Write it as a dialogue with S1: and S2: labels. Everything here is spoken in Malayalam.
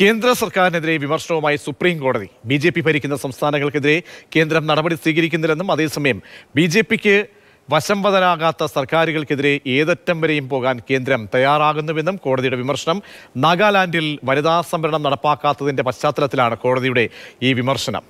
S1: കേന്ദ്ര സർക്കാരിനെതിരെ വിമർശനവുമായി സുപ്രീം കോടതി ബി ജെ പി ഭരിക്കുന്ന സംസ്ഥാനങ്ങൾക്കെതിരെ കേന്ദ്രം നടപടി സ്വീകരിക്കുന്നില്ലെന്നും അതേസമയം ബി ജെ പിക്ക് വശംവദനാകാത്ത സർക്കാരുകൾക്കെതിരെ ഏതറ്റം വരെയും പോകാൻ കേന്ദ്രം തയ്യാറാകുന്നുവെന്നും കോടതിയുടെ വിമർശനം നാഗാലാൻഡിൽ വനിതാ സംവരണം നടപ്പാക്കാത്തതിന്റെ പശ്ചാത്തലത്തിലാണ് കോടതിയുടെ ഈ വിമർശനം